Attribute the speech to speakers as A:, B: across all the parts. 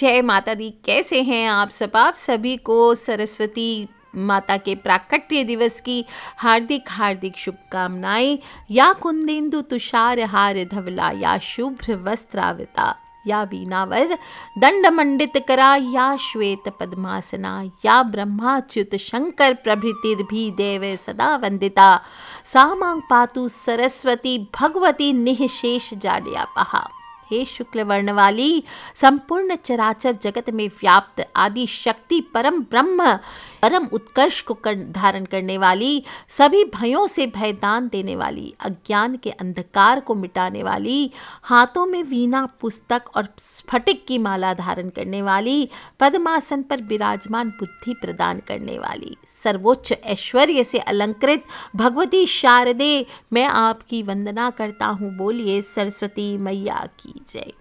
A: जय माता दी कैसे हैं आप सब आप सभी को सरस्वती माता के प्राकट्य दिवस की हार्दिक हार्दिक शुभकामनाएं या कुंदेन्दु तुषार हार धवला या शुभ्र वस्त्राविता या वीणावर मंडित करा या श्वेत पद्मासना या ब्रह्माच्युत शंकर प्रभृतिर्भी देव सदा वंदिता सामांग पातु सरस्वती भगवती निःशेष जाड्या पहा हे शुक्ल वर्ण वाली संपूर्ण चराचर जगत में व्याप्त आदि शक्ति परम ब्रह्म परम उत्कर्ष को कर, धारण करने वाली सभी भयों से भयदान देने वाली अज्ञान के अंधकार को मिटाने वाली हाथों में वीणा पुस्तक और स्फटिक की माला धारण करने वाली पद्मासन पर विराजमान बुद्धि प्रदान करने वाली सर्वोच्च ऐश्वर्य से अलंकृत भगवती शारदे मैं आपकी वंदना करता हूँ बोलिए सरस्वती मैया की जय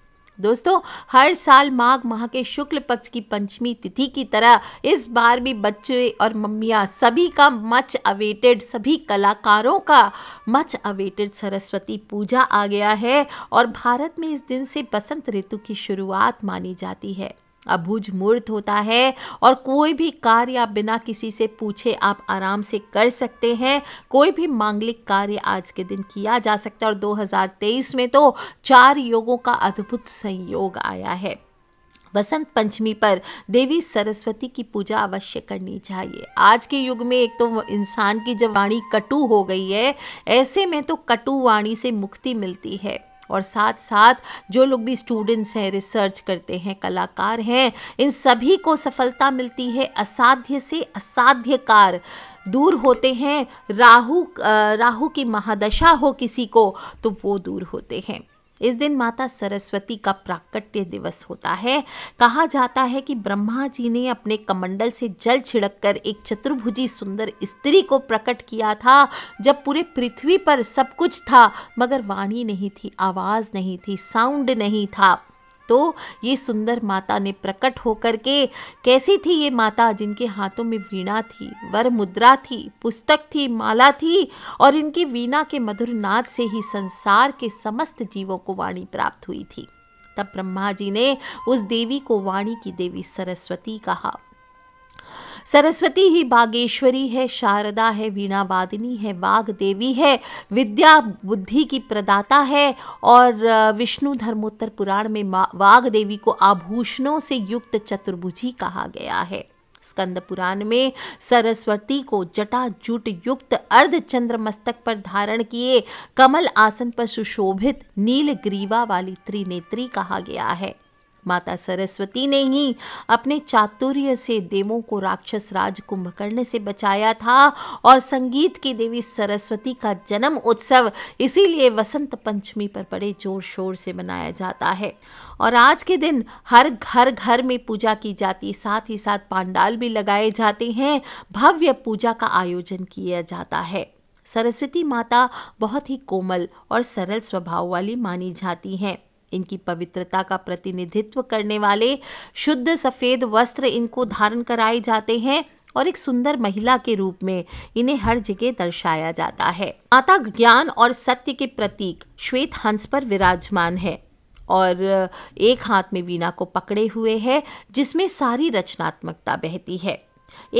A: दोस्तों हर साल माघ माह के शुक्ल पक्ष की पंचमी तिथि की तरह इस बार भी बच्चे और मम्मियाँ सभी का मच अवेटेड सभी कलाकारों का मच अवेटेड सरस्वती पूजा आ गया है और भारत में इस दिन से बसंत ऋतु की शुरुआत मानी जाती है अभुज मूर्त होता है और कोई भी कार्य आप बिना किसी से पूछे आप आराम से कर सकते हैं कोई भी मांगलिक कार्य आज के दिन किया जा सकता है और 2023 में तो चार योगों का अद्भुत संयोग आया है बसंत पंचमी पर देवी सरस्वती की पूजा अवश्य करनी चाहिए आज के युग में एक तो इंसान की जब वाणी कटु हो गई है ऐसे में तो कटु वाणी से मुक्ति मिलती है और साथ साथ जो लोग भी स्टूडेंट्स हैं रिसर्च करते हैं कलाकार हैं इन सभी को सफलता मिलती है असाध्य से असाध्य कार दूर होते हैं राहु राहु की महादशा हो किसी को तो वो दूर होते हैं इस दिन माता सरस्वती का प्राकट्य दिवस होता है कहा जाता है कि ब्रह्मा जी ने अपने कमंडल से जल छिड़क कर एक चतुर्भुजी सुंदर स्त्री को प्रकट किया था जब पूरे पृथ्वी पर सब कुछ था मगर वाणी नहीं थी आवाज़ नहीं थी साउंड नहीं था तो ये सुंदर माता ने प्रकट होकर के कैसी थी ये माता जिनके हाथों में वीणा थी वर मुद्रा थी पुस्तक थी माला थी और इनकी वीणा के मधुर नाद से ही संसार के समस्त जीवों को वाणी प्राप्त हुई थी तब ब्रह्मा जी ने उस देवी को वाणी की देवी सरस्वती कहा सरस्वती ही बागेश्वरी है शारदा है वीणा वादिनी है बाग देवी है विद्या बुद्धि की प्रदाता है और विष्णु धर्मोत्तर पुराण में वाग देवी को आभूषणों से युक्त चतुर्भुजी कहा गया है स्कंद पुराण में सरस्वती को जटा जूट युक्त अर्ध चंद्र मस्तक पर धारण किए कमल आसन पर सुशोभित नील ग्रीवा वाली त्रिनेत्री कहा गया है माता सरस्वती ने ही अपने चातुर्य से देवों को राक्षस राज कुंभकर्ण से बचाया था और संगीत की देवी सरस्वती का जन्म उत्सव इसीलिए वसंत पंचमी पर बड़े जोर शोर से मनाया जाता है और आज के दिन हर घर घर में पूजा की जाती साथ ही साथ पांडाल भी लगाए जाते हैं भव्य पूजा का आयोजन किया जाता है सरस्वती माता बहुत ही कोमल और सरल स्वभाव वाली मानी जाती हैं इनकी पवित्रता का प्रतिनिधित्व करने वाले शुद्ध सफ़ेद वस्त्र इनको धारण कराए जाते हैं और एक सुंदर महिला के रूप में इन्हें हर जगह दर्शाया जाता है माता ज्ञान और सत्य के प्रतीक श्वेत हंस पर विराजमान है और एक हाथ में वीणा को पकड़े हुए है जिसमें सारी रचनात्मकता बहती है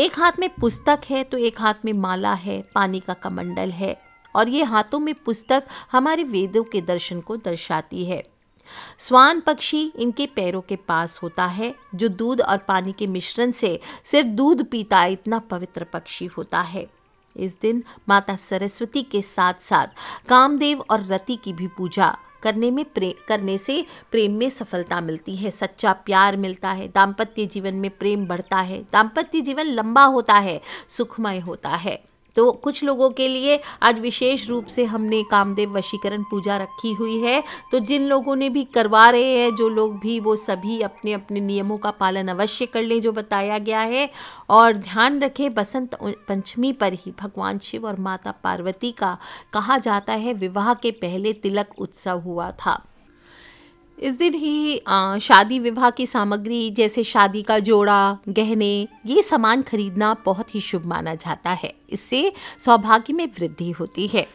A: एक हाथ में पुस्तक है तो एक हाथ में माला है पानी का कमंडल है और ये हाथों में पुस्तक हमारे वेदों के दर्शन को दर्शाती है स्वान पक्षी इनके पैरों के पास होता है जो दूध और पानी के मिश्रण से सिर्फ दूध पीता इतना पवित्र पक्षी होता है इस दिन माता सरस्वती के साथ साथ कामदेव और रति की भी पूजा करने में प्रे करने से प्रेम में सफलता मिलती है सच्चा प्यार मिलता है दाम्पत्य जीवन में प्रेम बढ़ता है दाम्पत्य जीवन लंबा होता है सुखमय होता है तो कुछ लोगों के लिए आज विशेष रूप से हमने कामदेव वशीकरण पूजा रखी हुई है तो जिन लोगों ने भी करवा रहे हैं जो लोग भी वो सभी अपने अपने नियमों का पालन अवश्य कर लें जो बताया गया है और ध्यान रखें बसंत पंचमी पर ही भगवान शिव और माता पार्वती का कहा जाता है विवाह के पहले तिलक उत्सव हुआ था इस दिन ही आ, शादी विवाह की सामग्री जैसे शादी का जोड़ा गहने ये सामान खरीदना बहुत ही शुभ माना जाता है इससे सौभाग्य में वृद्धि होती है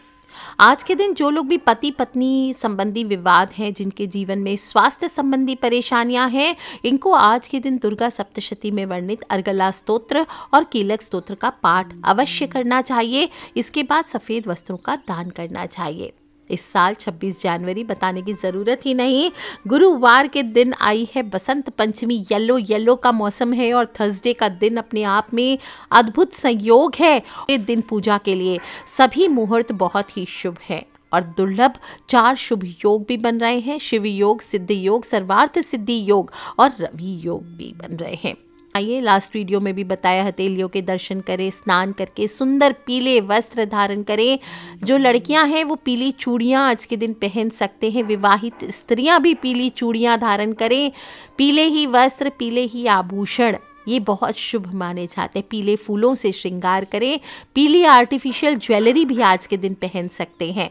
A: आज के दिन जो लोग भी पति पत्नी संबंधी विवाद हैं जिनके जीवन में स्वास्थ्य संबंधी परेशानियां हैं इनको आज के दिन दुर्गा सप्तशती में वर्णित अर्गला स्तोत्र और कीलक स्तोत्र का पाठ अवश्य करना चाहिए इसके बाद सफ़ेद वस्त्रों का दान करना चाहिए इस साल 26 जनवरी बताने की ज़रूरत ही नहीं गुरुवार के दिन आई है बसंत पंचमी येलो येलो का मौसम है और थर्सडे का दिन अपने आप में अद्भुत संयोग है ये दिन पूजा के लिए सभी मुहूर्त बहुत ही शुभ है और दुर्लभ चार शुभ योग भी बन रहे हैं शिव योग सिद्ध योग सर्वार्थ सिद्धि योग और रवि योग भी बन रहे हैं आइए लास्ट वीडियो में भी बताया हथेलियों के दर्शन करें स्नान करके सुंदर पीले वस्त्र धारण करें जो लड़कियां हैं वो पीली चूड़ियां आज के दिन पहन सकते हैं विवाहित स्त्रियां भी पीली चूड़ियां धारण करें पीले ही वस्त्र पीले ही आभूषण ये बहुत शुभ माने जाते हैं पीले फूलों से श्रृंगार करें पीली आर्टिफिशियल ज्वेलरी भी आज के दिन पहन सकते हैं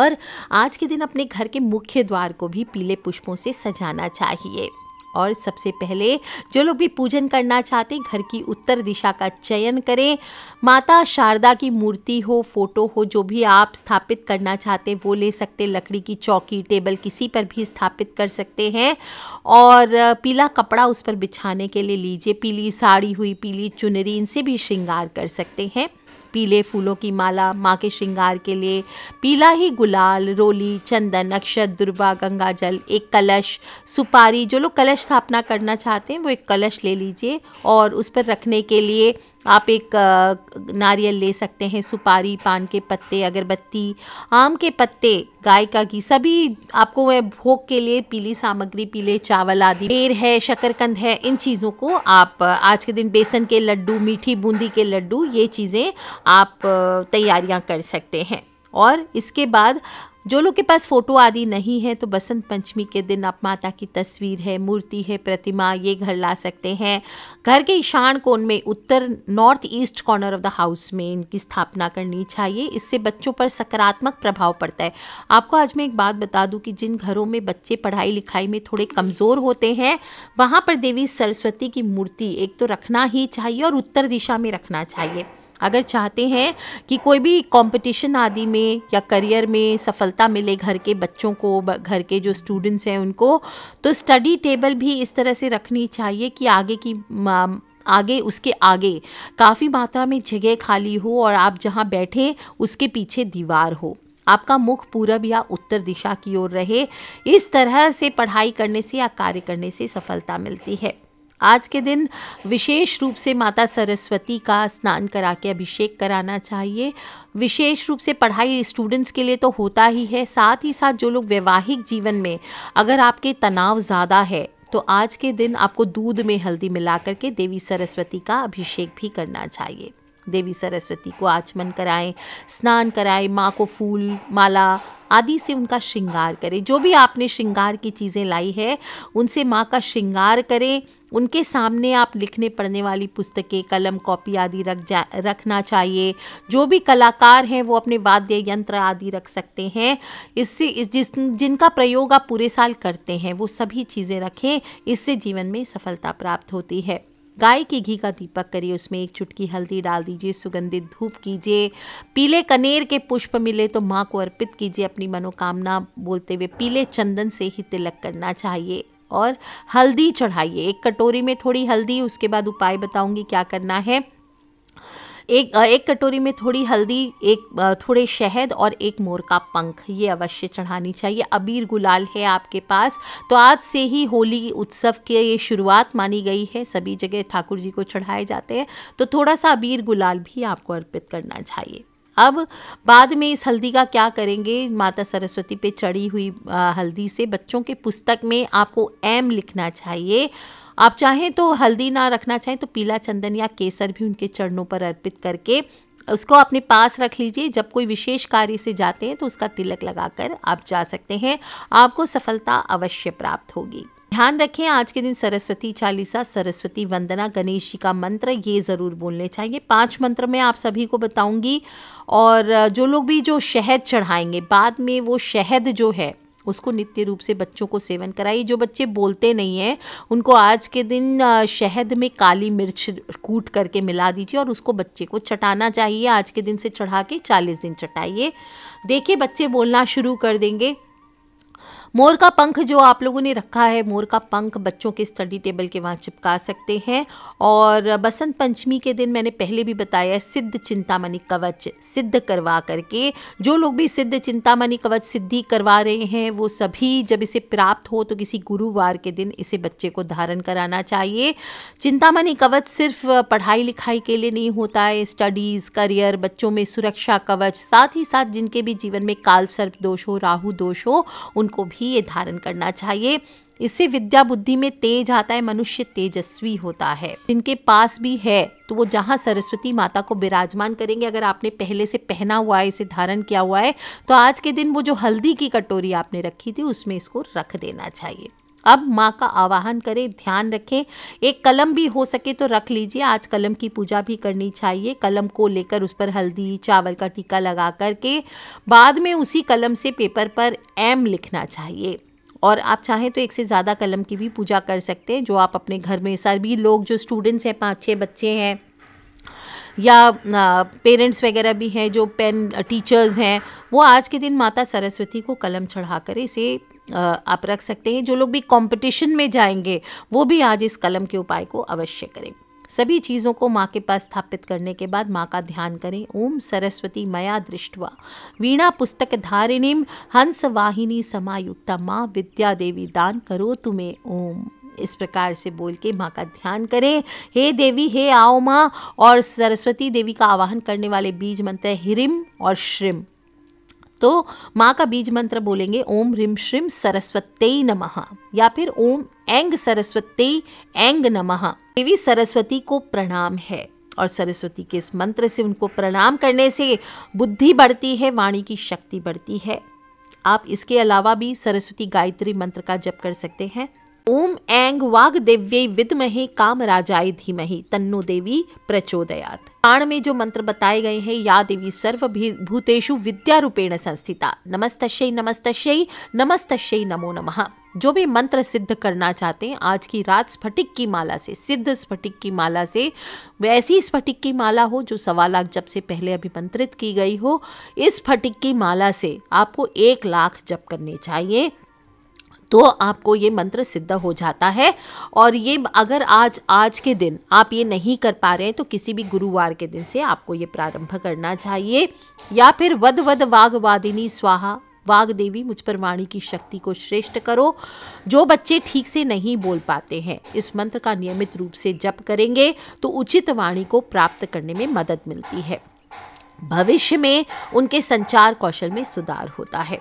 A: और आज के दिन अपने घर के मुख्य द्वार को भी पीले पुष्पों से सजाना चाहिए और सबसे पहले जो लोग भी पूजन करना चाहते घर की उत्तर दिशा का चयन करें माता शारदा की मूर्ति हो फोटो हो जो भी आप स्थापित करना चाहते वो ले सकते लकड़ी की चौकी टेबल किसी पर भी स्थापित कर सकते हैं और पीला कपड़ा उस पर बिछाने के लिए लीजिए पीली साड़ी हुई पीली चुनरी इनसे भी श्रृंगार कर सकते हैं पीले फूलों की माला माँ के श्रृंगार के लिए पीला ही गुलाल रोली चंदन अक्षत दुर्वा गंगा जल एक कलश सुपारी जो लोग कलश स्थापना करना चाहते हैं वो एक कलश ले लीजिए और उस पर रखने के लिए आप एक नारियल ले सकते हैं सुपारी पान के पत्ते अगरबत्ती आम के पत्ते गाय का घी सभी आपको वह भोग के लिए पीली सामग्री पीले चावल आदि पेर है शकरकंद है इन चीज़ों को आप आज के दिन बेसन के लड्डू मीठी बूंदी के लड्डू ये चीज़ें आप तैयारियां कर सकते हैं और इसके बाद जो लोग के पास फ़ोटो आदि नहीं है तो बसंत पंचमी के दिन आप माता की तस्वीर है मूर्ति है प्रतिमा ये घर ला सकते हैं घर के ईशान कोण में उत्तर north east corner of the house में इनकी स्थापना करनी चाहिए इससे बच्चों पर सकारात्मक प्रभाव पड़ता है आपको आज मैं एक बात बता दूं कि जिन घरों में बच्चे पढ़ाई लिखाई में थोड़े कमज़ोर होते हैं वहाँ पर देवी सरस्वती की मूर्ति एक तो रखना ही चाहिए और उत्तर दिशा में रखना चाहिए अगर चाहते हैं कि कोई भी कंपटीशन आदि में या करियर में सफलता मिले घर के बच्चों को घर के जो स्टूडेंट्स हैं उनको तो स्टडी टेबल भी इस तरह से रखनी चाहिए कि आगे की आगे उसके आगे काफ़ी मात्रा में जगह खाली हो और आप जहाँ बैठें उसके पीछे दीवार हो आपका मुख पूरब या उत्तर दिशा की ओर रहे इस तरह से पढ़ाई करने से या कार्य करने से सफलता मिलती है आज के दिन विशेष रूप से माता सरस्वती का स्नान करा के अभिषेक कराना चाहिए विशेष रूप से पढ़ाई स्टूडेंट्स के लिए तो होता ही है साथ ही साथ जो लोग वैवाहिक जीवन में अगर आपके तनाव ज़्यादा है तो आज के दिन आपको दूध में हल्दी मिला करके देवी सरस्वती का अभिषेक भी करना चाहिए देवी सरस्वती को आचमन कराएं स्नान कराएं माँ को फूल माला आदि से उनका श्रृंगार करें जो भी आपने श्रृंगार की चीज़ें लाई है उनसे माँ का श्रृंगार करें उनके सामने आप लिखने पढ़ने वाली पुस्तकें कलम कॉपी आदि रख जा रखना चाहिए जो भी कलाकार हैं वो अपने वाद्य यंत्र आदि रख सकते हैं इससे इस जिस जिनका प्रयोग आप पूरे साल करते हैं वो सभी चीज़ें रखें इससे जीवन में सफलता प्राप्त होती है गाय के घी का दीपक करिए उसमें एक चुटकी हल्दी डाल दीजिए सुगंधित धूप कीजिए पीले कनेर के पुष्प मिले तो माँ को अर्पित कीजिए अपनी मनोकामना बोलते हुए पीले चंदन से ही तिलक करना चाहिए और हल्दी चढ़ाइए एक कटोरी में थोड़ी हल्दी उसके बाद उपाय बताऊंगी क्या करना है एक एक कटोरी में थोड़ी हल्दी एक थोड़े शहद और एक मोर का पंख ये अवश्य चढ़ानी चाहिए अबीर गुलाल है आपके पास तो आज से ही होली उत्सव के ये शुरुआत मानी गई है सभी जगह ठाकुर जी को चढ़ाए जाते हैं तो थोड़ा सा अबीर गुलाल भी आपको अर्पित करना चाहिए अब बाद में इस हल्दी का क्या करेंगे माता सरस्वती पे चढ़ी हुई हल्दी से बच्चों के पुस्तक में आपको एम लिखना चाहिए आप चाहें तो हल्दी ना रखना चाहें तो पीला चंदन या केसर भी उनके चरणों पर अर्पित करके उसको अपने पास रख लीजिए जब कोई विशेष कार्य से जाते हैं तो उसका तिलक लगाकर आप जा सकते हैं आपको सफलता अवश्य प्राप्त होगी ध्यान रखें आज के दिन सरस्वती चालीसा सरस्वती वंदना गणेश जी का मंत्र ये ज़रूर बोलने चाहिए पांच मंत्र मैं आप सभी को बताऊंगी और जो लोग भी जो शहद चढ़ाएंगे बाद में वो शहद जो है उसको नित्य रूप से बच्चों को सेवन कराइए जो बच्चे बोलते नहीं हैं उनको आज के दिन शहद में काली मिर्च कूट करके मिला दीजिए और उसको बच्चे को चटाना चाहिए आज के दिन से चढ़ा के चालीस दिन चटाइए देखिए बच्चे बोलना शुरू कर देंगे मोर का पंख जो आप लोगों ने रखा है मोर का पंख बच्चों के स्टडी टेबल के वहाँ चिपका सकते हैं और बसंत पंचमी के दिन मैंने पहले भी बताया सिद्ध चिंतामणि कवच सिद्ध करवा करके जो लोग भी सिद्ध चिंतामणि कवच सिद्धि करवा रहे हैं वो सभी जब इसे प्राप्त हो तो किसी गुरुवार के दिन इसे बच्चे को धारण कराना चाहिए चिंतामणि कवच सिर्फ पढ़ाई लिखाई के लिए नहीं होता है स्टडीज़ करियर बच्चों में सुरक्षा कवच साथ ही साथ जिनके भी जीवन में काल सर्प दोष हो राहु दोष हो उनको भी ही ये धारण करना चाहिए इससे विद्या बुद्धि में तेज आता है मनुष्य तेजस्वी होता है जिनके पास भी है तो वो जहाँ सरस्वती माता को विराजमान करेंगे अगर आपने पहले से पहना हुआ है इसे धारण किया हुआ है तो आज के दिन वो जो हल्दी की कटोरी आपने रखी थी उसमें इसको रख देना चाहिए अब माँ का आवाहन करें ध्यान रखें एक कलम भी हो सके तो रख लीजिए आज कलम की पूजा भी करनी चाहिए कलम को लेकर उस पर हल्दी चावल का टीका लगा करके बाद में उसी कलम से पेपर पर एम लिखना चाहिए और आप चाहें तो एक से ज़्यादा कलम की भी पूजा कर सकते हैं जो आप अपने घर में सभी लोग जो स्टूडेंट्स हैं पाँच छः बच्चे हैं या पेरेंट्स वगैरह भी हैं जो पेन टीचर्स हैं वो आज के दिन माता सरस्वती को कलम चढ़ा कर इसे आप रख सकते हैं जो लोग भी कंपटीशन में जाएंगे वो भी आज इस कलम के उपाय को अवश्य करें सभी चीज़ों को माँ के पास स्थापित करने के बाद माँ का ध्यान करें ओम सरस्वती मया दृष्टवा वीणा पुस्तक धारिणीम हंस वाहिनी समायुक्ता माँ विद्या देवी दान करो तुम्हें ओम इस प्रकार से बोल के माँ का ध्यान करें हे देवी हे आओ माँ और सरस्वती देवी का आवाहन करने वाले बीज मंत्र हिरिम और श्रिम तो माँ का बीज मंत्र बोलेंगे ओम ह्रीम श्रीम सरस्वती नमः या फिर ओम एंग सरस्वती एंग नमः देवी सरस्वती को प्रणाम है और सरस्वती के इस मंत्र से उनको प्रणाम करने से बुद्धि बढ़ती है वाणी की शक्ति बढ़ती है आप इसके अलावा भी सरस्वती गायत्री मंत्र का जप कर सकते हैं ओम ऐंग विदमहे काम कामराजाय धीमहे तन्नो देवी प्रचोदयात प्राण में जो मंत्र बताए गए हैं या देवी सर्व भूतेषु विद्या रूपेण संस्थिता नमस्तश्य नमस्तश्य नमस्तश्य नमो नमः जो भी मंत्र सिद्ध करना चाहते हैं आज की रात स्फटिक की माला से सिद्ध स्फटिक की माला से वैसी स्फटिक की माला हो जो सवा लाख जब से पहले अभिमंत्रित की गई हो इस स्फटिक की माला से आपको एक लाख जप करने चाहिए तो आपको ये मंत्र सिद्ध हो जाता है और ये अगर आज आज के दिन आप ये नहीं कर पा रहे हैं तो किसी भी गुरुवार के दिन से आपको ये प्रारंभ करना चाहिए या फिर वद वद वाघ वादिनी स्वाहा वाघ देवी मुझ पर वाणी की शक्ति को श्रेष्ठ करो जो बच्चे ठीक से नहीं बोल पाते हैं इस मंत्र का नियमित रूप से जप करेंगे तो उचित वाणी को प्राप्त करने में मदद मिलती है भविष्य में उनके संचार कौशल में सुधार होता है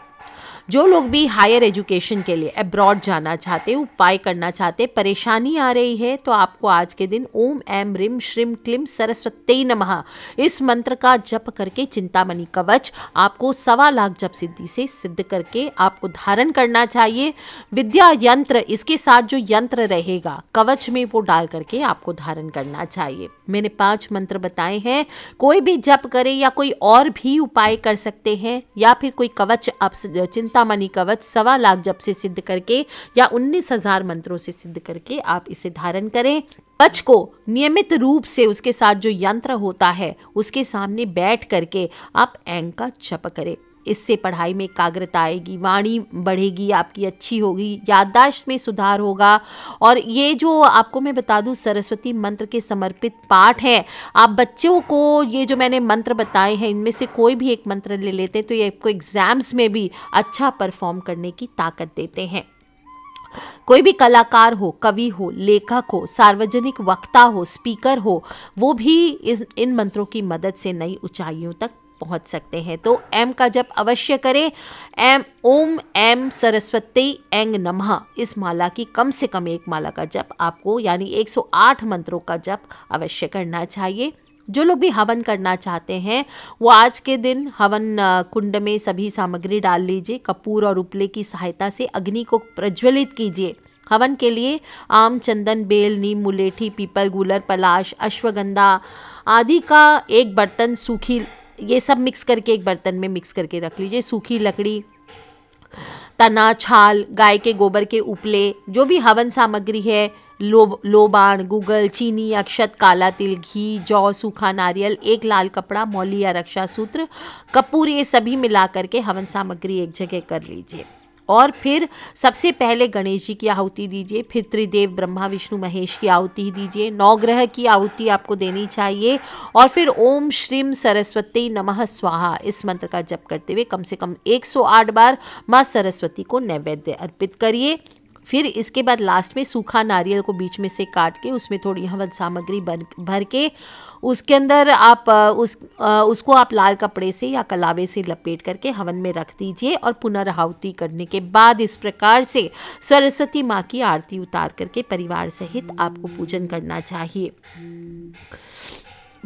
A: जो लोग भी हायर एजुकेशन के लिए अब्रॉड जाना चाहते उपाय करना चाहते परेशानी आ रही है तो आपको आज के दिन ओम एम रिम श्रीम क्लिम सरस्वती नमः इस मंत्र का जप करके चिंतामणि कवच आपको सवा लाख जप सिद्धि से सिद्ध करके आपको धारण करना चाहिए विद्या यंत्र इसके साथ जो यंत्र रहेगा कवच में वो डाल करके आपको धारण करना चाहिए मैंने पांच मंत्र बताए हैं कोई भी जप करे या कोई और भी उपाय कर सकते हैं या फिर कोई कवच आप चिंता चिंतामणि कवच सवा लाख जप से सिद्ध करके या उन्नीस हजार मंत्रों से सिद्ध करके आप इसे धारण करें पच को नियमित रूप से उसके साथ जो यंत्र होता है उसके सामने बैठ करके आप एंग का जप करें इससे पढ़ाई में एकाग्रता आएगी वाणी बढ़ेगी आपकी अच्छी होगी याददाश्त में सुधार होगा और ये जो आपको मैं बता दूँ सरस्वती मंत्र के समर्पित पाठ हैं आप बच्चों को ये जो मैंने मंत्र बताए हैं इनमें से कोई भी एक मंत्र ले लेते तो ये आपको एग्ज़ाम्स में भी अच्छा परफॉर्म करने की ताकत देते हैं कोई भी कलाकार हो कवि हो लेखक हो सार्वजनिक वक्ता हो स्पीकर हो वो भी इस इन मंत्रों की मदद से नई ऊंचाइयों तक पहुंच सकते हैं तो एम का जप अवश्य करें एम ओम एम सरस्वती एंग नमः इस माला की कम से कम एक माला का जप आपको यानी 108 मंत्रों का जप अवश्य करना चाहिए जो लोग भी हवन करना चाहते हैं वो आज के दिन हवन कुंड में सभी सामग्री डाल लीजिए कपूर और उपले की सहायता से अग्नि को प्रज्वलित कीजिए हवन के लिए आम चंदन बेल नीम मुलेठी पीपल गूलर पलाश अश्वगंधा आदि का एक बर्तन सूखी ये सब मिक्स करके एक बर्तन में मिक्स करके रख लीजिए सूखी लकड़ी तना छाल गाय के गोबर के उपले जो भी हवन सामग्री है लो लोबाण गूगल चीनी अक्षत काला तिल घी जौ सूखा नारियल एक लाल कपड़ा मौली या रक्षा सूत्र कपूर ये सभी मिला करके हवन सामग्री एक जगह कर लीजिए और फिर सबसे पहले गणेश जी की आहुति दीजिए फिर त्रिदेव ब्रह्मा विष्णु महेश की आहुति दीजिए नवग्रह की आहुति आपको देनी चाहिए और फिर ओम श्रीम सरस्वती नमः स्वाहा इस मंत्र का जप करते हुए कम से कम 108 बार माँ सरस्वती को नैवेद्य अर्पित करिए फिर इसके बाद लास्ट में सूखा नारियल को बीच में से काट के उसमें थोड़ी हवन सामग्री बन भर के उसके अंदर आप उस उसको आप लाल कपड़े से या कलावे से लपेट करके हवन में रख दीजिए और पुनर्हावती करने के बाद इस प्रकार से सरस्वती माँ की आरती उतार करके परिवार सहित आपको पूजन करना चाहिए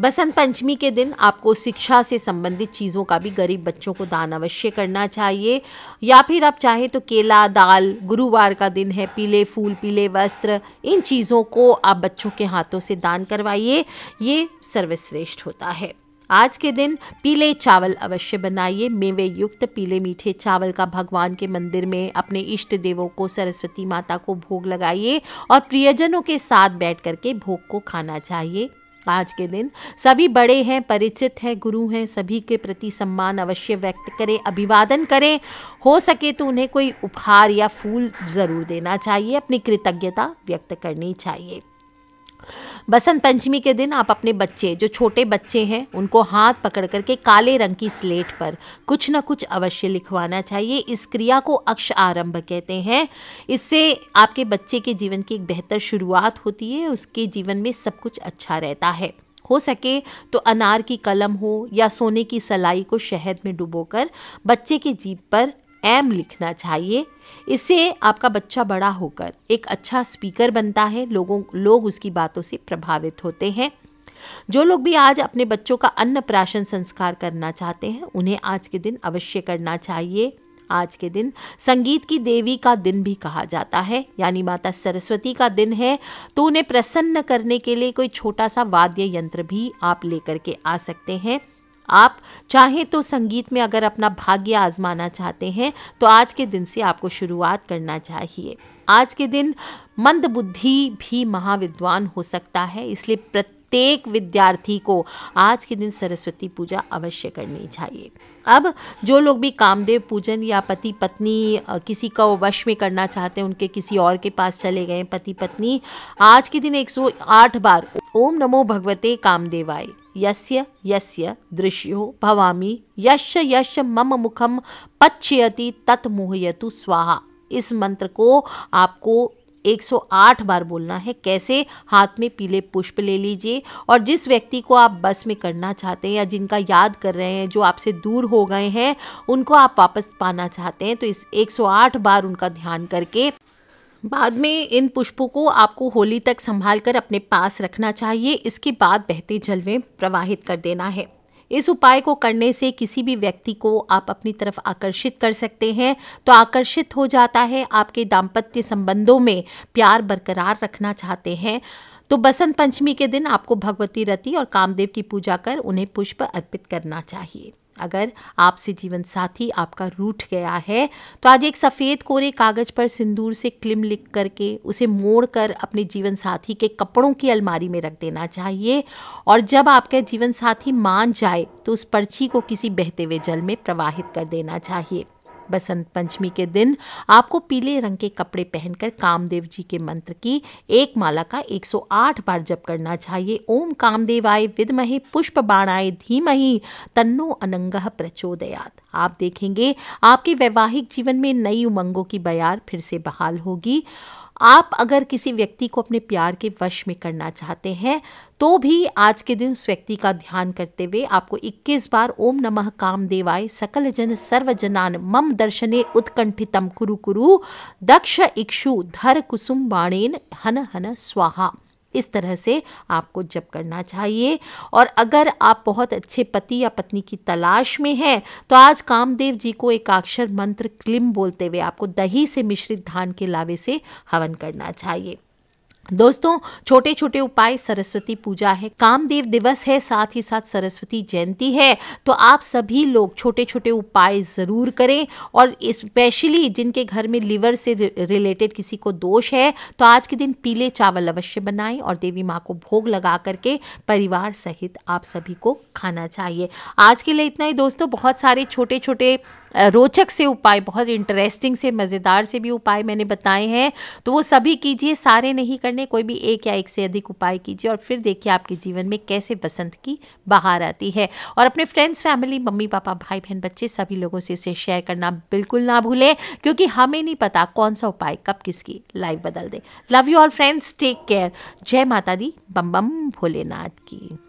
A: बसंत पंचमी के दिन आपको शिक्षा से संबंधित चीज़ों का भी गरीब बच्चों को दान अवश्य करना चाहिए या फिर आप चाहें तो केला दाल गुरुवार का दिन है पीले फूल पीले वस्त्र इन चीज़ों को आप बच्चों के हाथों से दान करवाइए ये सर्वश्रेष्ठ होता है आज के दिन पीले चावल अवश्य बनाइए मेवे युक्त पीले मीठे चावल का भगवान के मंदिर में अपने इष्ट देवों को सरस्वती माता को भोग लगाइए और प्रियजनों के साथ बैठ करके भोग को खाना चाहिए आज के दिन सभी बड़े हैं परिचित हैं गुरु हैं सभी के प्रति सम्मान अवश्य व्यक्त करें अभिवादन करें हो सके तो उन्हें कोई उपहार या फूल ज़रूर देना चाहिए अपनी कृतज्ञता व्यक्त करनी चाहिए बसंत पंचमी के दिन आप अपने बच्चे जो छोटे बच्चे हैं उनको हाथ पकड़ करके काले रंग की स्लेट पर कुछ ना कुछ अवश्य लिखवाना चाहिए इस क्रिया को अक्ष आरंभ कहते हैं इससे आपके बच्चे के जीवन की एक बेहतर शुरुआत होती है उसके जीवन में सब कुछ अच्छा रहता है हो सके तो अनार की कलम हो या सोने की सलाई को शहद में डुबोकर बच्चे के जीप पर एम लिखना चाहिए इससे आपका बच्चा बड़ा होकर एक अच्छा स्पीकर बनता है लोगों लोग उसकी बातों से प्रभावित होते हैं जो लोग भी आज अपने बच्चों का अन्न प्राशन संस्कार करना चाहते हैं उन्हें आज के दिन अवश्य करना चाहिए आज के दिन संगीत की देवी का दिन भी कहा जाता है यानी माता सरस्वती का दिन है तो उन्हें प्रसन्न करने के लिए कोई छोटा सा वाद्य यंत्र भी आप लेकर के आ सकते हैं आप चाहें तो संगीत में अगर अपना भाग्य आजमाना चाहते हैं तो आज के दिन से आपको शुरुआत करना चाहिए आज के दिन मंद बुद्धि भी महाविद्वान हो सकता है इसलिए प्रत्येक विद्यार्थी को आज के दिन सरस्वती पूजा अवश्य करनी चाहिए अब जो लोग भी कामदेव पूजन या पति पत्नी किसी का वश में करना चाहते हैं उनके किसी और के पास चले गए पति पत्नी आज के दिन 108 बार ओम नमो भगवते कामदेवाय यस्य यस्य दृश्यो भवामी यश यश मम मुखम पच्यति तत् मोहयतु स्वाहा इस मंत्र को आपको 108 बार बोलना है कैसे हाथ में पीले पुष्प ले लीजिए और जिस व्यक्ति को आप बस में करना चाहते हैं या जिनका याद कर रहे हैं जो आपसे दूर हो गए हैं उनको आप वापस पाना चाहते हैं तो इस 108 बार उनका ध्यान करके बाद में इन पुष्पों को आपको होली तक संभाल कर अपने पास रखना चाहिए इसके बाद बहते जल में प्रवाहित कर देना है इस उपाय को करने से किसी भी व्यक्ति को आप अपनी तरफ आकर्षित कर सकते हैं तो आकर्षित हो जाता है आपके दाम्पत्य संबंधों में प्यार बरकरार रखना चाहते हैं तो बसंत पंचमी के दिन आपको भगवती रति और कामदेव की पूजा कर उन्हें पुष्प अर्पित करना चाहिए अगर आपसे जीवन साथी आपका रूठ गया है तो आज एक सफ़ेद कोरे कागज़ पर सिंदूर से क्लिम लिख करके उसे मोड़ कर अपने जीवन साथी के कपड़ों की अलमारी में रख देना चाहिए और जब आपका जीवन साथी मान जाए तो उस पर्ची को किसी बहते हुए जल में प्रवाहित कर देना चाहिए बसंत पंचमी के दिन आपको पीले रंग के कपड़े पहनकर कामदेव जी के मंत्र की एक माला का 108 बार जप करना चाहिए ओम आय विदमहे पुष्प बाणाय धीमहि तन्नो अनंग प्रचोदयात आप देखेंगे आपके वैवाहिक जीवन में नई उमंगों की बयार फिर से बहाल होगी आप अगर किसी व्यक्ति को अपने प्यार के वश में करना चाहते हैं तो भी आज के दिन उस व्यक्ति का ध्यान करते हुए आपको 21 बार ओम नमः कामदेवाय सकल जन सर्वजनान मम दर्शने उत्कंठितम कुरु कुरु दक्ष इक्षु धर कुसुम बाणेन हन हन स्वाहा इस तरह से आपको जप करना चाहिए और अगर आप बहुत अच्छे पति या पत्नी की तलाश में हैं तो आज कामदेव जी को एकाक्षर मंत्र क्लिम बोलते हुए आपको दही से मिश्रित धान के लावे से हवन करना चाहिए दोस्तों छोटे छोटे उपाय सरस्वती पूजा है कामदेव दिवस है साथ ही साथ सरस्वती जयंती है तो आप सभी लोग छोटे छोटे उपाय ज़रूर करें और स्पेशली जिनके घर में लिवर से रिलेटेड किसी को दोष है तो आज के दिन पीले चावल अवश्य बनाएं और देवी माँ को भोग लगा करके परिवार सहित आप सभी को खाना चाहिए आज के लिए इतना ही दोस्तों बहुत सारे छोटे छोटे रोचक से उपाय बहुत इंटरेस्टिंग से मज़ेदार से भी उपाय मैंने बताए हैं तो वो सभी कीजिए सारे नहीं करने करने कोई भी एक या एक से अधिक उपाय कीजिए और फिर देखिए आपके जीवन में कैसे बसंत की बाहर आती है और अपने फ्रेंड्स फैमिली मम्मी पापा भाई बहन बच्चे सभी लोगों से इसे शेयर करना बिल्कुल ना भूलें क्योंकि हमें नहीं पता कौन सा उपाय कब किसकी लाइफ बदल दे love you all friends take care जय माता दी बम बम भोलेनाथ की